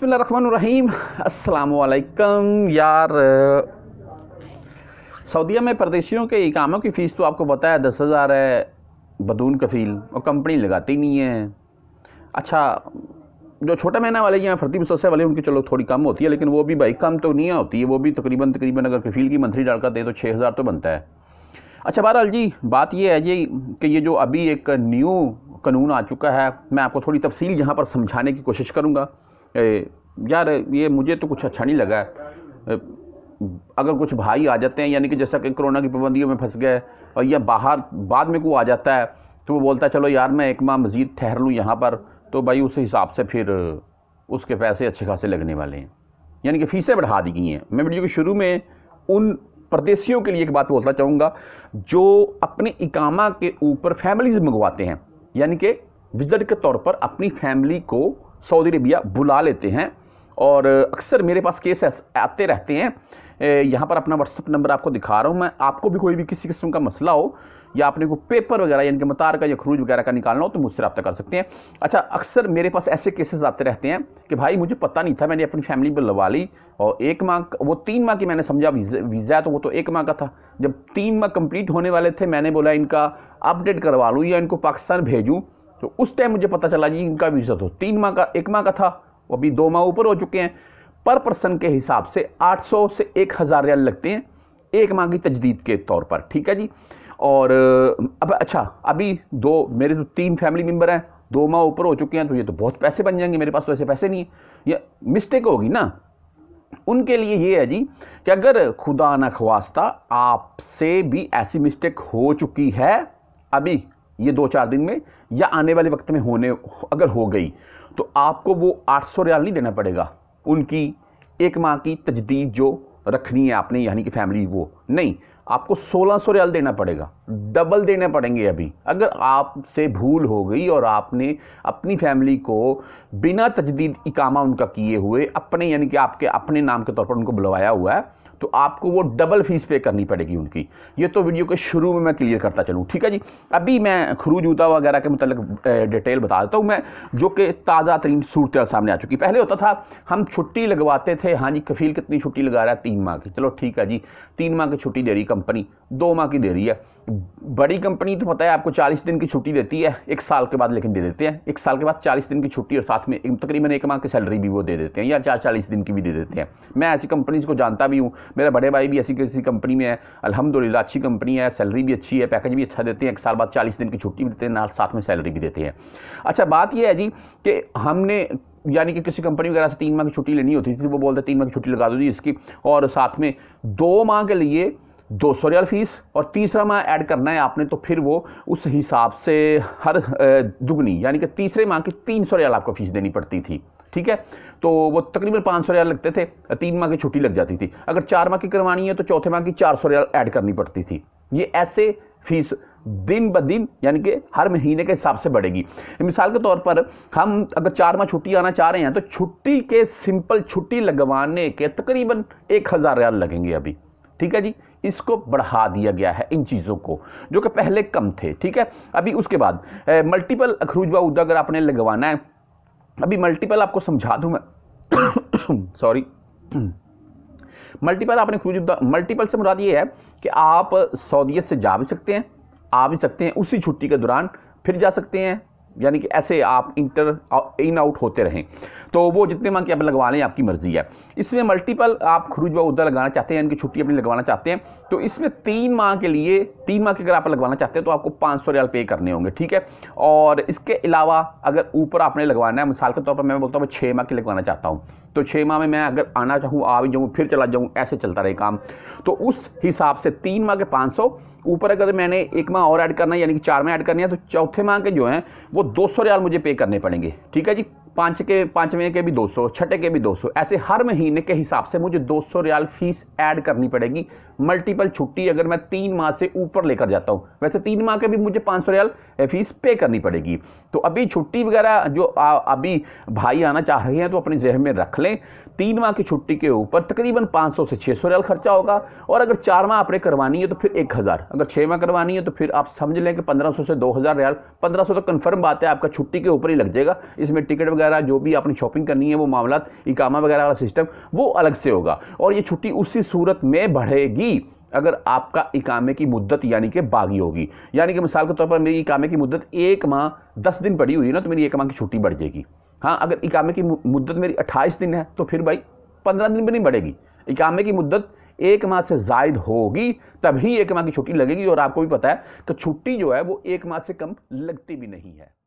बसमीम अल्लाम यार सऊदीया में परदेशियों के इकामों की फ़ीस तो आपको बताया दस हज़ार है बदून कफ़ील और कंपनी लगाती नहीं है अच्छा जो छोटे महीने वाले या फरती मुसलसल वाले उनकी चलो थोड़ी कम होती है लेकिन वो भी भाई कम तो नहीं होती है वो भी तकरीबन तकरीबन अगर कफ़ील की मंथली डालकर दे तो छः हज़ार तो बनता है अच्छा बहरहाल जी बात ये है जी कि ये जो अभी एक न्यू कानून आ चुका है मैं आपको थोड़ी तफसील यहाँ पर समझाने की कोशिश करूँगा यार ये मुझे तो कुछ अच्छा नहीं लगा अगर कुछ भाई आ जाते हैं यानी कि जैसा कि कोरोना की पाबंदियों में फंस गए और या बाहर बाद में को आ जाता है तो वो बोलता है चलो यार मैं एक माह मज़ीद ठहर लूँ यहाँ पर तो भाई उस हिसाब से फिर उसके पैसे अच्छे खासे लगने वाले हैं यानी कि फ़ीसें बढ़ा दी गई हैं मैं वीडियो के शुरू में उन परदेशियों के लिए एक बात बोलना चाहूँगा जो अपने इकामा के ऊपर फैमिलीज मंगवाते हैं यानी कि विज़िट के तौर पर अपनी फैमिली को सऊदी अरबिया बुला लेते हैं और अक्सर मेरे पास केस आते रहते हैं यहाँ पर अपना व्हाट्सअप नंबर आपको दिखा रहा हूँ मैं आपको भी कोई भी किसी किस्म का मसला हो या आपने को पेपर वगैरह यानी कि मतार का या खरूज वगैरह का निकालना हो तो मुझसे रब्ता कर सकते हैं अच्छा अक्सर मेरे पास ऐसे केसेस आते रहते हैं कि भाई मुझे पता नहीं था मैंने अपनी फैमिली पर बुलवा ली और एक माह वो तीन माह की मैंने समझा वीज़ा तो वो तो एक माह का था जब तीन माह कम्प्लीट होने वाले थे मैंने बोला इनका अपडेट करवा लूँ या इनको पाकिस्तान भेजूँ तो उस टाइम मुझे पता चला जी इनका वीज़ा तो तीन माह का एक माह का था अभी दो माह ऊपर हो चुके हैं पर पर्सन के हिसाब से 800 से एक हज़ार रियाल लगते हैं एक माह की तजदीद के तौर पर ठीक है जी और अब अच्छा अभी दो मेरे तो तीन फैमिली मेम्बर हैं दो माह ऊपर हो चुके हैं तो ये तो बहुत पैसे बन जाएंगे मेरे पास तो ऐसे पैसे नहीं है ये मिस्टेक होगी ना उनके लिए ये है जी कि अगर खुदा ना खवास्ता आपसे भी ऐसी मिस्टेक हो चुकी है अभी ये दो चार दिन में या आने वाले वक्त में होने अगर हो गई तो आपको वो आठ सौ रियाल नहीं देना पड़ेगा उनकी एक माह की तजदीद जो रखनी है आपने यानी कि फैमिली वो नहीं आपको सोलह सौ रियाल देना पड़ेगा डबल देने पड़ेंगे अभी अगर आपसे भूल हो गई और आपने अपनी फैमिली को बिना तजदीद इकामा उनका किए हुए अपने यानी कि आपके अपने नाम के तौर पर उनको बुलवाया हुआ है तो आपको वो डबल फीस पे करनी पड़ेगी उनकी ये तो वीडियो के शुरू में मैं क्लियर करता चलूँ ठीक है जी अभी मैं खरू जूता वगैरह के मतलब डिटेल बता देता हूँ मैं जो कि ताज़ा तरीन सूरत सामने आ चुकी पहले होता था हम छुट्टी लगवाते थे हाँ जी कफील कितनी छुट्टी लगा रहा है तीन माह की चलो ठीक है जी तीन माह की छुट्टी दे रही कंपनी दो माह की दे रही है बड़ी कंपनी तो पता है आपको 40 दिन की छुट्टी देती है एक साल के बाद लेकिन दे देते हैं एक साल के बाद 40 दिन की छुट्टी और साथ में तकरीबन एक माह की सैलरी भी वो दे देते हैं या चार चालीस दिन की भी दे देते हैं मैं ऐसी कंपनीज को जानता भी हूँ मेरा बड़े भाई भी ऐसी किसी कंपनी में है अलहमदिल्ला अच्छी कंपनी है सैलरी भी अच्छी है पैकेज भी अच्छा देते हैं एक साल बाद चालीस दिन की छुट्टी भी देते हैं साथ में सैलरी भी देते हैं अच्छा बात यह है जी कि हमने यानी कि किसी कंपनी वगैरह से तीन माह की छुट्टी लेनी होती थी तो वो बोलते तीन माह की छुट्टी लगा दो जी इसकी और साथ में दो माह के लिए दो सौ रियाल फीस और तीसरा माह ऐड करना है आपने तो फिर वो उस हिसाब से हर दुगनी यानी कि तीसरे माह की तीन सौ रियाल आपको फ़ीस देनी पड़ती थी ठीक है तो वो तकरीबन पाँच सौ रियाल लगते थे तीन माह की छुट्टी लग जाती थी अगर चार माह की करवानी है तो चौथे माह की चार सौ रियाल ऐड करनी पड़ती थी ये ऐसे फीस दिन ब दिन यानी कि हर महीने के हिसाब से बढ़ेगी मिसाल के तौर पर हम अगर चार माह छुट्टी आना चाह रहे हैं तो छुट्टी के सिंपल छुट्टी लगवाने के तकरीबन एक हज़ार रियाल लगेंगे अभी ठीक है जी इसको बढ़ा दिया गया है इन चीज़ों को जो कि पहले कम थे ठीक है अभी उसके बाद मल्टीपल अखरूजवा उदा अगर आपने लगवाना है अभी मल्टीपल आपको समझा दूँ मैं सॉरी मल्टीपल आपने खरूज मल्टीपल से मुराद ये है कि आप सऊदीत से जा भी सकते हैं आ भी सकते हैं उसी छुट्टी के दौरान फिर जा सकते हैं यानी कि ऐसे आप इंटर इन आउट होते रहें तो वो जितने मांग के आप लगवा लें आपकी मर्ज़ी है इसमें मल्टीपल आप खरूज व उदा लगाना चाहते हैं यानी कि छुट्टी अपनी लगवाना चाहते हैं तो इसमें तीन माह के लिए तीन माह के अगर आप लगवाना चाहते हैं तो आपको पाँच सौ रियाल पे करने होंगे ठीक है और इसके अलावा अगर ऊपर आपने लगवाना है मिसाल के तौर पर मैं बोलता हूँ मैं छः माह के लगवाना चाहता हूँ तो छः माह में मैं अगर आना चाहूँ आ भी जाऊँ फिर चला जाऊँ ऐसे चलता रहे काम तो उस हिसाब से तीन माह के पाँच सौ ऊपर अगर मैंने एक माह और ऐड करना है यानी कि चार माह ऐड करनी है तो चौथे माह के जो हैं वो दो सौ रियाल मुझे पे करने पड़ेंगे ठीक है जी पाँच के पाँचवें के भी दो सौ छठे के भी दो सौ ऐसे हर महीने के हिसाब से मुझे दो सौ रियाल फीस ऐड करनी पड़ेगी मल्टीपल छुट्टी अगर मैं तीन माह से ऊपर लेकर जाता हूँ वैसे तीन माह के भी मुझे पाँच सौ रियाल फीस पे करनी पड़ेगी तो अभी छुट्टी वगैरह जो आ, अभी भाई आना चाह रहे हैं तो अपने जहन में रख लें तीन माह की छुट्टी के ऊपर तकरीबन सौ से सौ रियाल खर्चा होगा और अगर चार माह आपने करवानी है तो फिर एक हज़ार अगर छः माह करवानी है तो फिर आप समझ लें कि सौ से दो हज़ार रियाल सौ तो कन्फर्म बात है आपका छुट्टी के ऊपर ही लग जाएगा इसमें टिकट वगैरह जो भी आपने शॉपिंग करनी है वो मामला इकामा वगैरह वाला सिस्टम वो अलग से होगा और ये छुट्टी उसी सूरत में बढ़ेगी ही अगर आपका इकामे की मुद्दत यानी कि बागी होगी यानी कि मिसाल के तौर पर मेरी इकामे की मुद्दत एक माह दस दिन पड़ी हुई है ना तो मेरी एक माह की छुट्टी बढ़ जाएगी हाँ अगर इकामे की मुद्दत मेरी अट्ठाईस दिन है तो फिर भाई पंद्रह दिन भी नहीं बढ़ेगी इकामे की मुद्दत एक माह से जायद होगी तभी एक माह की छुट्टी लगेगी और आपको भी पता है कि छुट्टी जो है वो एक माह से कम लगती भी नहीं है